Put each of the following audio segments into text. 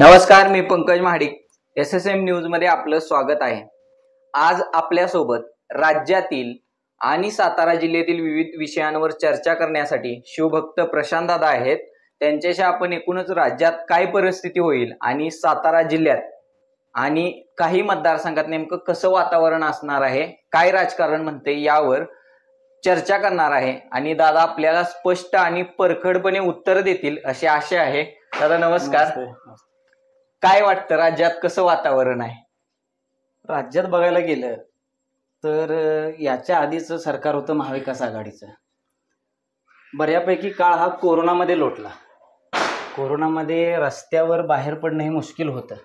नमस्कार मी Pankaj Mahadik S S M news मध्ये आपलं स्वागत आहे आज आपल्यासोबत राज्यातील आणि सातारा जिल्ह्यातील विविध विषयांवर चर्चा करण्यासाठी शिवभक्त प्रशांत दादा आहेत त्यांच्याशी आपण एकूणच राज्यात काय परिस्थिती होईल आणि सातारा जिल्ह्यात आणि काही मतदारसंघात नेमकं कसं वातावरण असणार आहे काय राजकारण म्हणते यावर चर्चा करणार आहे आणि दादा आपल्याला स्पष्ट आणि परखडपणे उत्तर देतील अशी आशा आहे दादा नमस्कार काय वाटतं राज्यात कसं वातावरण आहे राज्यात बघायला गेलं तर याच्या आधीचं सरकार होतं महाविकास आघाडीचं बऱ्यापैकी काळ हा कोरोनामध्ये लोटला कोरोनामध्ये रस्त्यावर बाहेर पडणं हे मुश्किल होतं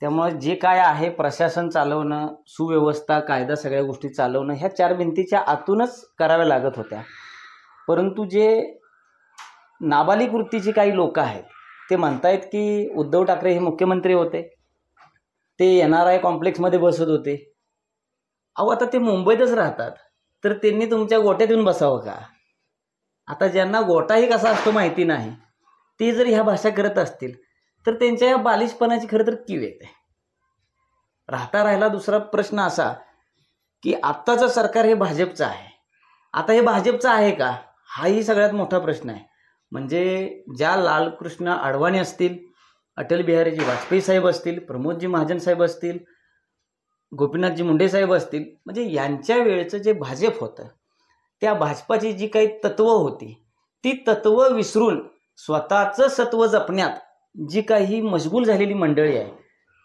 त्यामुळं जे काय आहे प्रशासन चालवणं सुव्यवस्था कायदा सगळ्या गोष्टी चालवणं ह्या चार भिंतीच्या आतूनच कराव्या लागत होत्या परंतु जे नाबालिक वृत्तीचे काही लोक आहेत ते म्हणतायत की उद्धव ठाकरे हे मुख्यमंत्री होते ते एन आर आय कॉम्प्लेक्समध्ये बसत होते अहो आता ते मुंबईतच राहतात तर त्यांनी तुमच्या गोट्यातून बसावं का आता ज्यांना गोटाही कसा असतो माहिती नाही ते जर ह्या भाषा करत असतील तर त्यांच्या या बालिशपणाची खरं तर कीव येते राहता राहिला दुसरा प्रश्न असा की आत्ताचं सरकार हे भाजपचं आहे आता हे भाजपचं आहे का हाही सगळ्यात मोठा प्रश्न आहे म्हणजे ज्या लालकृष्ण आडवाणी असतील अटल बिहारीजी वाजपेयी साहेब असतील प्रमोदजी महाजन साहेब असतील गोपीनाथजी मुंडे साहेब असतील म्हणजे यांच्या वेळेचं जे भाजप होतं त्या भाजपाची जी काही तत्व होती ती तत्व विसरून स्वतःचं सत्व जपण्यात जी काही मशगूल झालेली मंडळी आहे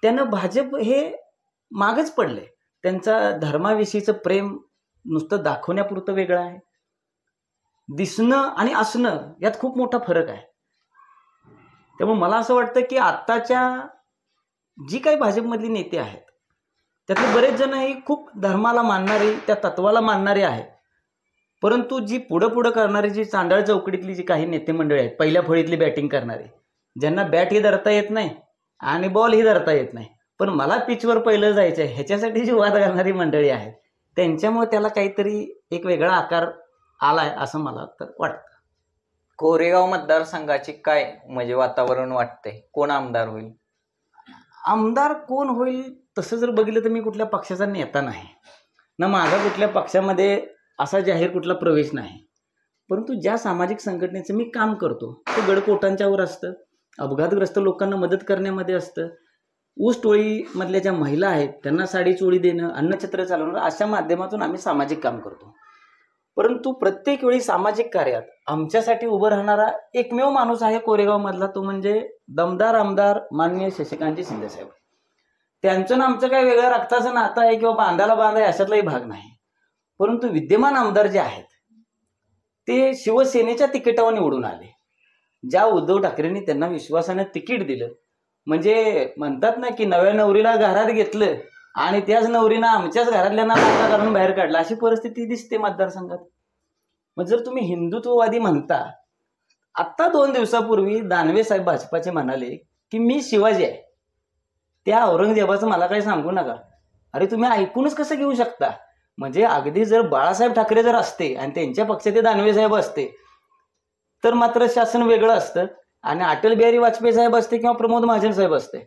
त्यानं भाजप हे मागच पडले त्यांचा धर्माविषयीचं प्रेम नुसतं दाखवण्यापुरतं वेगळं आहे दिसणं आणि असणं यात खूप मोठा फरक आहे त्यामुळे मला असं वाटतं की आत्ताच्या जी काही भाजपमधली नेते आहेत त्यातले बरेच जण हे खूप धर्माला मानणारे त्या तत्वाला मानणारे आहेत परंतु जी पुढं पुढं करणारी जी चांदळ चौकडीतली जी काही नेते मंडळी आहेत पहिल्या फळीतली बॅटिंग करणारे ज्यांना बॅट ही धरता येत नाही आणि बॉल ही धरता येत नाही पण मला पिचवर पहिलं जायचं आहे ह्याच्यासाठी जी वाद करणारी मंडळी आहेत त्यांच्यामुळे त्याला काहीतरी एक वेगळा आकार आलाय असं मला तर वाटतं कोरेगाव मतदारसंघाची काय म्हणजे वातावरण वाटतंय कोण आमदार होईल आमदार कोण होईल तसं जर बघितलं तर मी कुठल्या पक्षाचा नेता नाही ना माझा कुठल्या पक्षामध्ये असा जाहीर कुठला प्रवेश नाही परंतु ज्या सामाजिक संघटनेचं मी काम करतो ते गडकोटांच्यावर असतं अपघातग्रस्त लोकांना मदत करण्यामध्ये असतं ऊस टोळीमधल्या ज्या महिला आहेत त्यांना साडी चोळी देणं अन्नछत्र चालवणं अशा माध्यमातून आम्ही सामाजिक काम करतो परंतु प्रत्येक वेळी सामाजिक कार्यात आमच्यासाठी उभं राहणारा एकमेव माणूस आहे कोरेगाव मधला तो म्हणजे दमदार आमदार मान्य शशिकांतजी शिंदेसाहेब त्यांचं ना आमचं काही वेगळं रक्ताचं नातं आहे किंवा बांधाला बांधा अशातलाही भाग नाही परंतु विद्यमान आमदार जे आहेत ते शिवसेनेच्या तिकिटावर निवडून आले ज्या उद्धव ठाकरेंनी त्यांना विश्वासाने तिकीट दिलं म्हणजे म्हणतात ना की नव्या नवरीला घरात घेतलं आणि त्याच नवरीनं आमच्याच घरातल्या ना करून बाहेर काढला अशी परिस्थिती दिसते मतदारसंघात मग जर तुम्ही हिंदुत्ववादी म्हणता आत्ता दोन दिवसापूर्वी दानवे साहेब भाजपाचे म्हणाले की मी शिवाजी आहे त्या औरंगजेबाचं मला काही सांगू नका अरे तुम्ही ऐकूनच कसं घेऊ शकता म्हणजे अगदी जर बाळासाहेब ठाकरे जर असते आणि त्यांच्या पक्षाचे दानवे साहेब असते तर मात्र शासन वेगळं असतं आणि अटल बिहारी वाजपेयी साहेब असते किंवा प्रमोद महाजन साहेब असते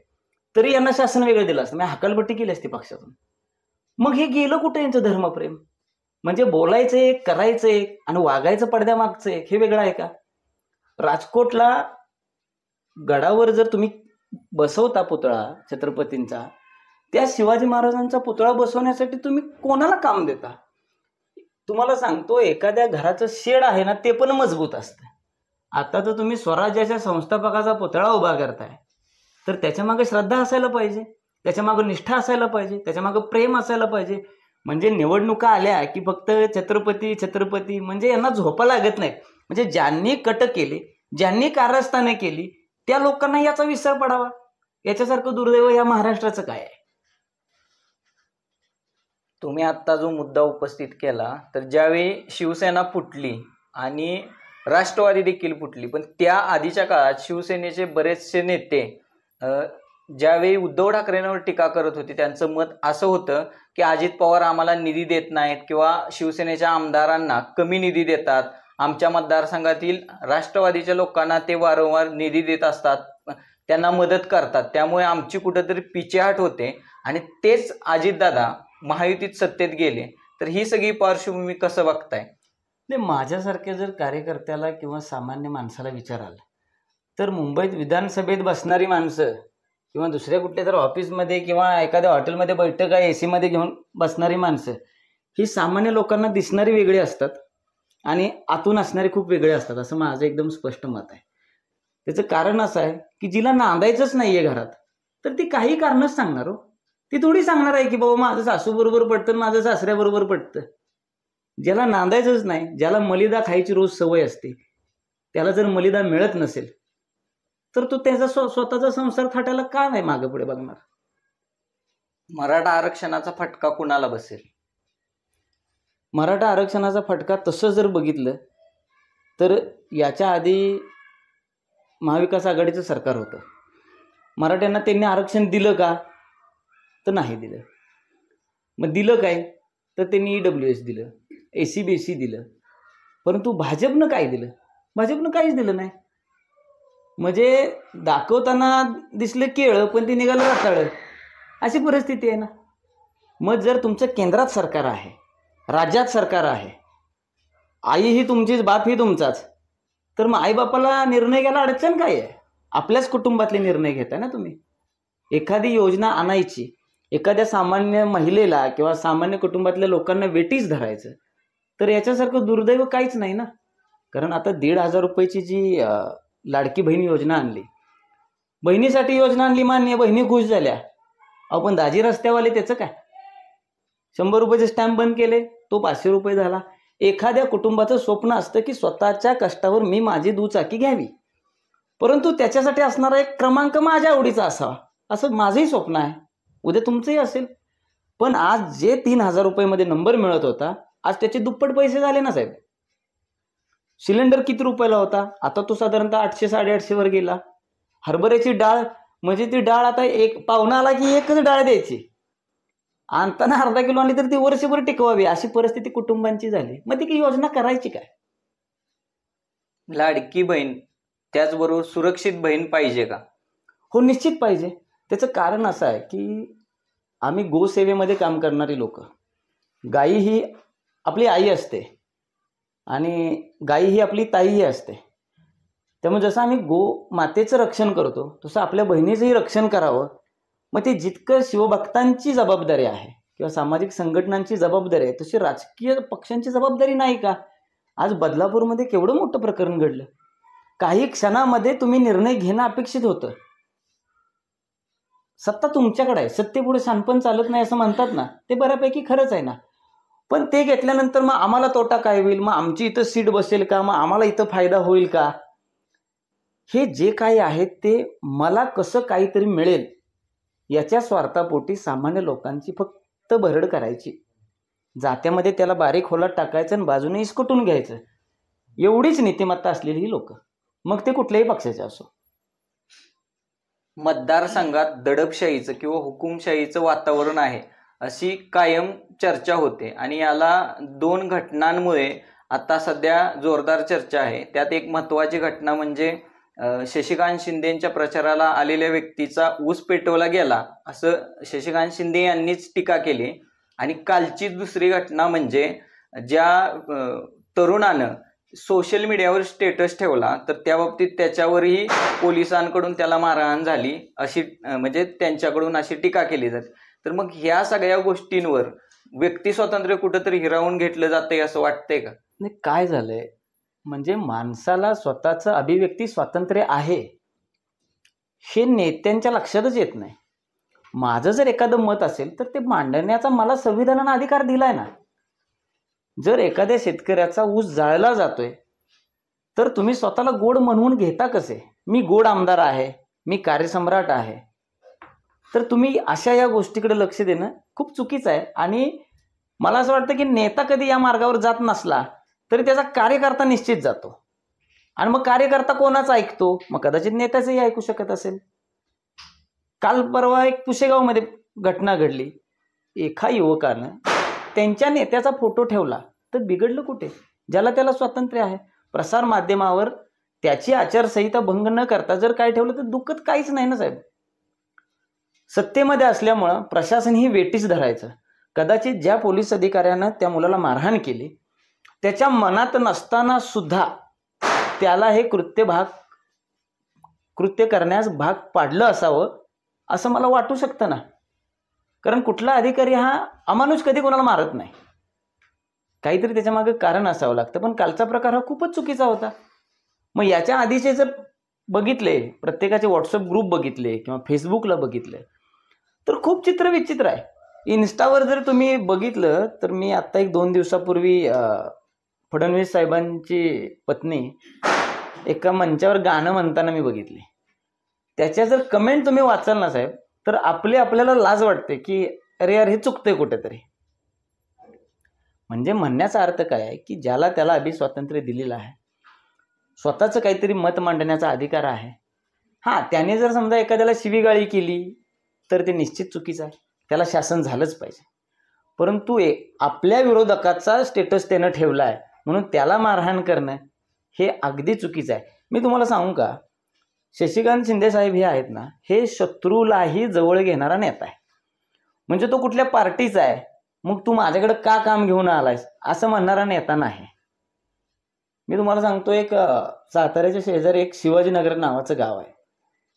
तरी यांना शासन वेगळं दिलं असतं म्हणजे हकालपट्टी केली असती पक्षातून मग हे गेलं कुठे यांचं धर्मप्रेम म्हणजे बोलायचं एक करायचं एक आणि वागायचं पडद्यामागचं एक हे वेगळं आहे का राजकोटला गडावर जर तुम्ही बसवता पुतळा छत्रपतींचा त्या शिवाजी महाराजांचा पुतळा बसवण्यासाठी तुम्ही कोणाला काम देता तुम्हाला सांगतो एखाद्या घराचं शेड आहे ना ते पण मजबूत असतं आता तर तुम्ही स्वराज्याच्या संस्थापकाचा पुतळा उभा करताय तर त्याच्या मागे श्रद्धा असायला पाहिजे त्याच्या मागे निष्ठा असायला पाहिजे त्याच्या मागे प्रेम असायला पाहिजे म्हणजे निवडणुका आल्या की फक्त छत्रपती छत्रपती म्हणजे यांना झोपा लागत नाही म्हणजे ज्यांनी कट केले ज्यांनी कारस्थाने केली त्या लोकांना याचा विसर पडावा याच्यासारखं दुर्दैव या महाराष्ट्राचं काय आहे तुम्ही आत्ता जो मुद्दा उपस्थित केला तर ज्यावेळी शिवसेना फुटली आणि राष्ट्रवादी देखील फुटली पण त्या आधीच्या काळात शिवसेनेचे बरेचसे नेते ज्यावेळी उद्धव ठाकरेंवर टीका करत होते त्यांचं मत असं होतं की अजित पवार आम्हाला निधी देत नाहीत किंवा शिवसेनेच्या आमदारांना कमी निधी देतात आमच्या मतदारसंघातील राष्ट्रवादीच्या लोकांना ते वारंवार निधी देत असतात त्यांना मदत करतात त्यामुळे आमची कुठंतरी पिचेहाट होते आणि तेच अजितदादा महायुतीत सत्तेत गेले तर ही सगळी पार्श्वभूमी कसं बघताय नाही माझ्यासारख्या जर कार्यकर्त्याला किंवा सामान्य माणसाला विचाराल तर मुंबईत विधानसभेत बसणारी माणसं किंवा दुसऱ्या कुठल्या तर ऑफिसमध्ये किंवा एखाद्या हॉटेलमध्ये बैठक आहे ए सीमध्ये घेऊन बसणारी माणसं ही सामान्य लोकांना दिसणारी वेगळी असतात आणि आतून असणारे खूप वेगळे असतात असं माझं एकदम स्पष्ट मत आहे त्याचं कारण असं आहे की जिला नांदायचंच नाही आहे घरात तर ती काही कारणच सांगणार हो ती थोडी सांगणार आहे की बाबा माझं सासूबरोबर पडतं माझं सासऱ्याबरोबर पडतं ज्याला नांदायचंच नाही ज्याला मलिदा खायची रोज सवय असते त्याला जर मलिदा मिळत नसेल तर तो त्याचा स्वतःचा संसार थाटायला का नाही मागे पुढे बघणार मराठा आरक्षणाचा फटका कुणाला बसेल मराठा आरक्षणाचा फटका तसं जर बघितलं तर याच्या आधी महाविकास आघाडीचं सरकार होतं मराठ्यांना त्यांनी आरक्षण दिलं का तर नाही दिलं मग दिलं काय तर त्यांनी ई डब्ल्यू एस दिलं ए सी बी सी दिलं परंतु भाजपनं काय दिलं भाजपनं काहीच दिलं नाही म्हणजे दाखवताना दिसलं केळं पण ते निघालं रताळं अशी परिस्थिती आहे ना मग जर तुमचं केंद्रात सरकार आहे राज्यात सरकार आहे आई ही तुमचीच बाप ही तुमचाच तर मग आईबापाला निर्णय घ्यायला अडचण काय आहे आपल्याच कुटुंबातले निर्णय घेताय ना तुम्ही एखादी योजना आणायची एखाद्या सामान्य महिलेला किंवा सामान्य कुटुंबातल्या लोकांना वेटीच धरायचं तर याच्यासारखं दुर्दैव काहीच नाही ना कारण आता दीड हजार रुपयाची जी लाडकी बहिणी योजना आणली बहिणीसाठी योजना आणली मान्य बहिणी खुश झाल्या अहो पण दाजी रस्त्यावाले त्याचं काय शंभर रुपयाचे स्टॅम्प बंद केले तो पाचशे रुपये झाला एखाद्या कुटुंबाचं स्वप्न असतं की स्वतःच्या कष्टावर मी माझी दुचाकी घ्यावी परंतु त्याच्यासाठी असणारा एक क्रमांक माझ्या आवडीचा असावा असं माझंही स्वप्न आहे उद्या तुमचंही असेल पण आज जे तीन हजार रुपयेमध्ये नंबर मिळत होता आज त्याचे दुप्पट पैसे झाले ना साहेब सिलेंडर किती रुपयाला होता आता तो साधारणतः आठशे वर गेला हरभऱ्याची डाळ म्हणजे ती डाळ आता एक पाहुणा आला की एकच डाळ द्यायची आणताना अर्धा किलो आली तर ती वर्षभर टिकवावी अशी परिस्थिती कुटुंबांची झाली मग ती योजना करायची काय लाडकी बहीण त्याचबरोबर सुरक्षित बहीण पाहिजे का हो निश्चित पाहिजे त्याचं कारण असं आहे की आम्ही गोसेवेमध्ये काम करणारी लोक गाई ही आपली आई असते आणि गाई ही आपली ताईही असते त्यामुळे जसं आम्ही गो मातेचं रक्षण करतो तसं आपल्या बहिणीचंही रक्षण करावं मग ते जितकं शिवभक्तांची जबाबदारी आहे किंवा सामाजिक संघटनांची जबाबदारी आहे तशी राजकीय पक्षांची जबाबदारी नाही का आज बदलापूरमध्ये केवढं मोठं प्रकरण घडलं काही क्षणामध्ये तुम्ही निर्णय घेणं अपेक्षित होतं सत्ता तुमच्याकडे आहे सत्तेपुढे शानपण चालत नाही असं म्हणतात ना ते बऱ्यापैकी खरंच आहे ना पण ते घेतल्यानंतर मग आम्हाला तोटा काय होईल मग आमची इथं सीट बसेल का मग आम्हाला इथं फायदा होईल का हे जे काही आहे ते मला कसं काहीतरी मिळेल याच्या स्वार्थापोटी सामान्य लोकांची फक्त भरड करायची जात्यामध्ये त्याला बारीक खोलात टाकायचं आणि बाजूने इसकटून घ्यायचं एवढीच नीतिमत्ता असलेली ही लोक मग ते कुठल्याही पक्षाचे असो मतदारसंघात दडपशाहीचं किंवा हुकुमशाहीचं वातावरण आहे अशी कायम चर्चा होते आणि याला दोन घटनांमुळे आता सध्या जोरदार चर्चा आहे त्यात एक महत्त्वाची घटना म्हणजे शशिकांत शिंदेंच्या प्रचाराला आलेल्या व्यक्तीचा ऊस पेटवला गेला असं शशिकांत शिंदे यांनीच टीका केली आणि कालची दुसरी घटना म्हणजे ज्या तरुणानं सोशल मीडियावर स्टेटस ठेवला तर बाबतीत त्याच्यावरही पोलिसांकडून त्याला मारहाण झाली अशी म्हणजे त्यांच्याकडून अशी टीका केली जाते तर मग ह्या सगळ्या गोष्टींवर व्यक्ती स्वातंत्र्य कुठंतरी हिरावून घेतलं जातंय असं वाटतंय का नाही काय झालंय म्हणजे माणसाला स्वतःचं अभिव्यक्ती स्वातंत्र्य आहे हे नेत्यांच्या लक्षातच येत नाही माझं जर एखादं मत असेल तर ते मांडण्याचा मला संविधानानं अधिकार दिलाय ना जर एखाद्या शेतकऱ्याचा ऊस जाळला जातोय तर तुम्ही स्वतःला गोड म्हणून घेता कसे मी गोड आमदार आहे मी कार्यसम्राट आहे तर तुम्ही अशा या गोष्टीकडे लक्ष देणं खूप चुकीचं आहे आणि मला असं वाटतं की नेता कधी या मार्गावर जात नसला तरी त्याचा कार्यकर्ता निश्चित जातो आणि मग कार्यकर्ता कोणाचा ऐकतो मग कदाचित नेत्याचंही ऐकू शकत असेल काल परवा एक पुशेगावमध्ये घटना घडली एका युवकानं त्यांच्या नेत्याचा फोटो ठेवला तर बिघडलं कुठे ज्याला त्याला स्वातंत्र्य आहे प्रसार माध्यमावर त्याची आचारसंहिता भंग न करता जर काय ठेवलं तर दुःखत काहीच नाही ना साहेब सत्तेमध्ये असल्यामुळं प्रशासन ही वेटीच धरायचं कदाचित ज्या पोलीस अधिकाऱ्यानं त्या मुलाला मारहाण केली त्याच्या मनात नसताना सुद्धा त्याला हे कृत्य भाग कृत्य करण्यास भाग पाडलं असावं असं मला वाटू शकतं ना कारण कुठला अधिकारी हा अमानुष कधी कोणाला मारत नाही काहीतरी त्याच्यामागं कारण असावं लागतं पण कालचा प्रकार हा खूपच चुकीचा होता मग याच्या आधीचे जर बघितले प्रत्येकाचे व्हॉट्सअप ग्रुप बघितले किंवा फेसबुकला बघितले तर खूप चित्र विचित्र आहे इन्स्टावर जर तुम्ही बघितलं तर मी आता एक दोन दिवसापूर्वी फडणवीस साहेबांची पत्नी एका मंचावर गाणं म्हणताना मी बघितले त्याच्या जर कमेंट तुम्ही वाचाल ना साहेब तर आपले आपल्याला लाज वाटते की अरे यार हे चुकतंय कुठेतरी म्हणजे म्हणण्याचा अर्थ काय आहे की ज्याला त्याला अभि स्वातंत्र्य दिलेलं आहे स्वतःचं काहीतरी मत मांडण्याचा अधिकार आहे हां त्याने जर समजा एखाद्याला शिवीगाळी केली तर ते निश्चित चुकीचं आहे त्याला शासन झालंच पाहिजे परंतु ए आपल्या विरोधकाचा स्टेटस त्यानं ठेवला आहे म्हणून त्याला मारहाण करणं हे अगदी चुकीचं आहे मी तुम्हाला सांगू का शशिकांत शिंदेसाहेब हे आहेत ना हे शत्रूलाही जवळ घेणारा नेता आहे म्हणजे तो कुठल्या पार्टीचा आहे मग तू माझ्याकडे का काम घेऊन आलायस असं म्हणणारा नेता नाही मी तुम्हाला सांगतो एक साताऱ्याच्या शेजारी एक शिवाजीनगर नावाचं गाव आहे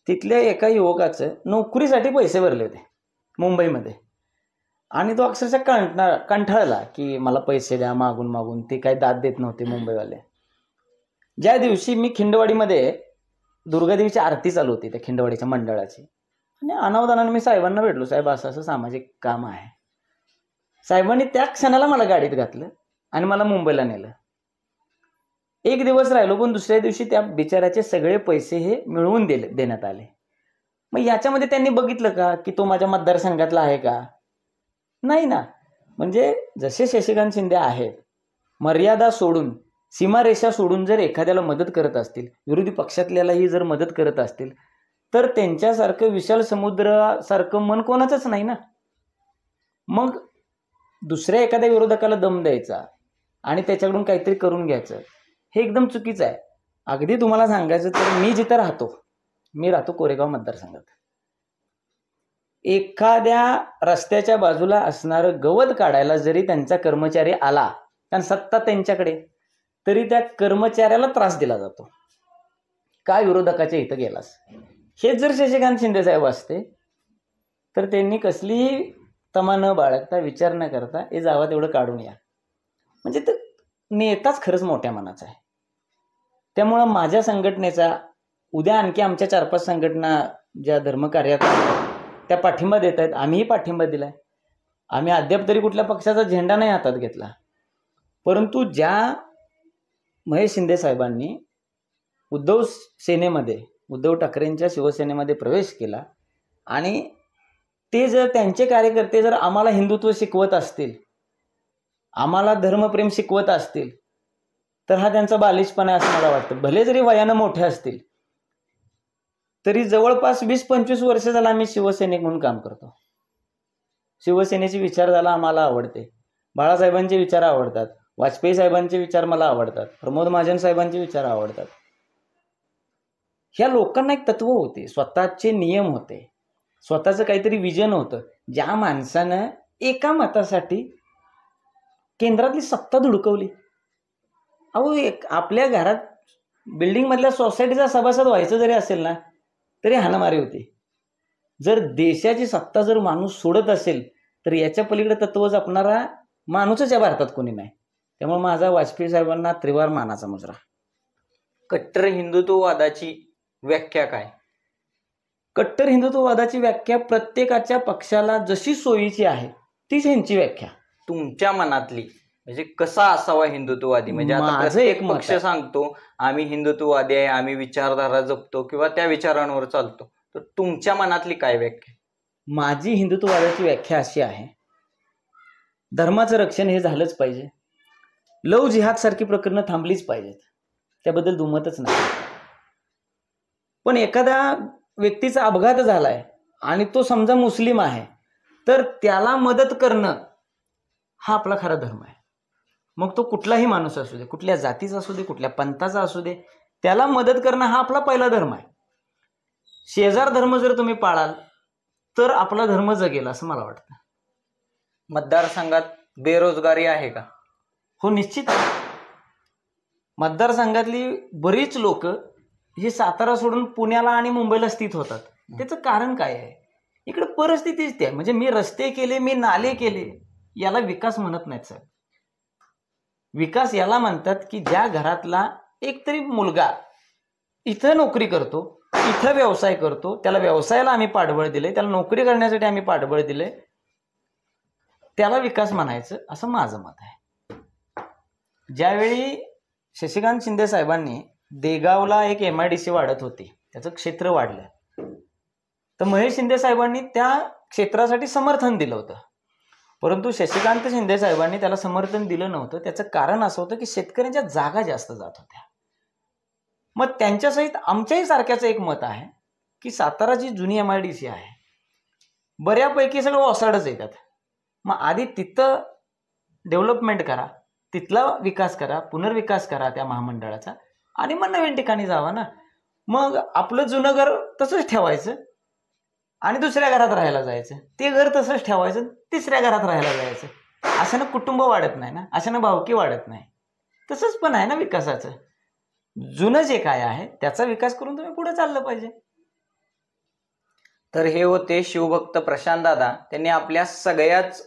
तिथल्या एका युवकाचं नोकरीसाठी पैसे भरले होते मुंबईमध्ये आणि तो अक्षरशः कंटा कंठाळला की मला पैसे द्या मागून मागून ते काही दाद देत नव्हते मुंबईवाले ज्या दिवशी मी खिंडवाडीमध्ये दुर्गादेवीची आरती चालू होती त्या खिंडवाडीच्या मंडळाची आणि अनावधानाने मी साहेबांना भेटलो साहेब असं असं सामाजिक काम आहे साहेबांनी त्या क्षणाला मला गाडीत घातलं आणि मला मुंबईला नेलं एक दिवस राहिलो पण दुसऱ्या दिवशी त्या बिचाराचे सगळे पैसे हे मिळवून दिले देण्यात आले मग याच्यामध्ये त्यांनी बघितलं का की तो माझ्या मतदारसंघातला आहे का नाही ना म्हणजे जसे शशिकांत शिंदे आहेत मर्यादा सोडून सीमारेषा सोडून जर एखाद्याला मदत करत असतील विरोधी पक्षातल्यालाही जर मदत करत असतील तर त्यांच्यासारखं विशाल समुद्रासारखं मन कोणाचंच नाही ना मग दुसऱ्या एखाद्या विरोधकाला दम द्यायचा आणि त्याच्याकडून काहीतरी करून घ्यायचं हे एकदम चुकीचं आहे अगदी तुम्हाला सांगायचं तर मी जिथं राहतो मी राहतो कोरेगाव मतदारसंघात एखाद्या रस्त्याच्या बाजूला असणारं गवत काढायला जरी त्यांचा कर्मचारी आला कारण सत्ता त्यांच्याकडे तरी त्या कर्मचाऱ्याला त्रास दिला जातो काय विरोधकाच्या इथं गेलास हे जर शशिकांत शिंदे साहेब असते तर त्यांनी कसलीही तमा न बाळगता विचार न करता हे जावा तेवढं काढून या म्हणजे तर नेताच खरंच मोठ्या मनाचा आहे त्यामुळं माझ्या संघटनेचा उद्या आणखी आमच्या चार पाच संघटना ज्या धर्मकार्यात त्या पाठिंबा देत आहेत आम्हीही पाठिंबा दिला आहे आम्ही अद्याप तरी कुठल्या पक्षाचा झेंडा नाही हातात घेतला परंतु ज्या महेश शिंदे साहेबांनी उद्धव सेनेमध्ये उद्धव ठाकरेंच्या शिवसेनेमध्ये प्रवेश केला आणि ते जर त्यांचे कार्यकर्ते जर आम्हाला हिंदुत्व शिकवत असतील आम्हाला धर्मप्रेम शिकवत असतील तर हा त्यांचा बालिशपणा आहे असं मला वाटतं भले जरी वयानं मोठे असतील तरी जवळपास वीस पंचवीस वर्ष झाला आम्ही शिवसैनिक म्हणून काम करतो शिवसेनेचे विचार झाला आम्हाला आवडते बाळासाहेबांचे विचार आवडतात वाजपेयी साहेबांचे विचार मला आवडतात प्रमोद महाजन साहेबांचे विचार आवडतात ह्या लोकांना एक तत्व होते स्वतःचे नियम होते स्वतःचं काहीतरी विजन होतं ज्या माणसानं एका मतासाठी केंद्रातली सत्ता धुडकवली अहो एक आपल्या घरात बिल्डिंगमधल्या सोसायटीचा सभासद व्हायचं जरी असेल ना तरी हाणामारी होते जर देशाची सत्ता जर माणूस सोडत असेल तर याच्या पलीकडे तत्व जपणारा माणूसच या भारतात कोणी नाही त्यामुळे माझा वाजपेयी साहेबांना त्रिवार मानाचा मुजरा कट्टर हिंदुत्ववादाची व्याख्या काय कट्टर हिंदुत्ववादाची व्याख्या प्रत्येकाच्या पक्षाला जशी सोयीची आहे तीच ह्यांची व्याख्या तुमच्या मनातली म्हणजे कसा असावा हिंदुत्ववादी म्हणजे आता एक पक्ष सांगतो आम्ही हिंदुत्ववादी आहे आम्ही विचारधारा जपतो किंवा त्या विचारांवर चालतो तर तुमच्या मनातली काय व्याख्या माझी हिंदुत्ववादाची व्याख्या अशी आहे धर्माचं रक्षण हे झालंच पाहिजे लव जिहाद सारखी प्रकरणं थांबलीच पाहिजेत त्याबद्दल दुमतच नाही पण एखाद्या व्यक्तीचा अपघात झालाय आणि तो समजा मुस्लिम आहे तर त्याला मदत करणं हा आपला खरा धर्म आहे मग तो कुठलाही माणूस असू दे कुठल्या जातीचा असू दे कुठल्या पंथाचा असू दे त्याला मदत करणं हा आपला पहिला धर्म आहे शेजार धर्म जर तुम्ही पाळाल तर आपला धर्म जगेल असं मला वाटतं मतदारसंघात बेरोजगारी आहे का हो निश्चित मतदारसंघातली बरीच लोक हे सातारा सोडून पुण्याला आणि मुंबईला स्थित होतात त्याचं कारण काय आहे इकडे परिस्थितीच आहे म्हणजे मी रस्ते केले मी नाले केले याला विकास म्हणत नाहीत सर विकास याला म्हणतात की ज्या घरातला एकतरी मुलगा इथं नोकरी करतो इथं व्यवसाय करतो त्याला व्यवसायाला आम्ही पाठबळ दिले त्याला नोकरी करण्यासाठी आम्ही पाठबळ दिले त्याला विकास म्हणायचं असं माझं मत आहे ज्यावेळी शशिकांत शिंदे साहेबांनी देगावला एक एम आय डी सी वाढत होती त्याचं क्षेत्र वाढलं तर महेश शिंदे साहेबांनी त्या क्षेत्रासाठी समर्थन दिलं होतं परंतु शशिकांत शिंदे साहेबांनी त्याला समर्थन दिलं नव्हतं त्याचं कारण असं होतं की शेतकऱ्यांच्या जागा जास्त जात होत्या मग त्यांच्यासहित आमच्याही सारख्याच एक मत आहे की सातारा जी जुनी एम आय डी सी आहे बऱ्यापैकी सगळं ओसाडच येतात मग आधी तिथं डेव्हलपमेंट करा तिथला विकास करा पुनर्विकास करा त्या महामंडळाचा आणि मग नवीन ठिकाणी जावा ना मग आपलं जुनं घर तसंच ठेवायचं आणि दुसऱ्या घरात राहायला जायचं ते घर तसंच ठेवायचं तिसऱ्या घरात राहायला जायचं ना कुटुंब वाढत नाही ना अशानं भावकी वाढत नाही तसंच पण आहे ना विकासाचं जुनं जे काय आहे त्याचा विकास करून तुम्ही पुढे चाललं पाहिजे तर हे होते शिवभक्त प्रशांत दादा त्यांनी आपल्या सगळ्याच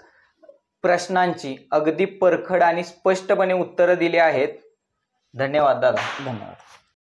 प्रश्नांची अगदी परखड आणि स्पष्टपणे उत्तरं दिली आहेत धन्यवाद दादा धन्यवाद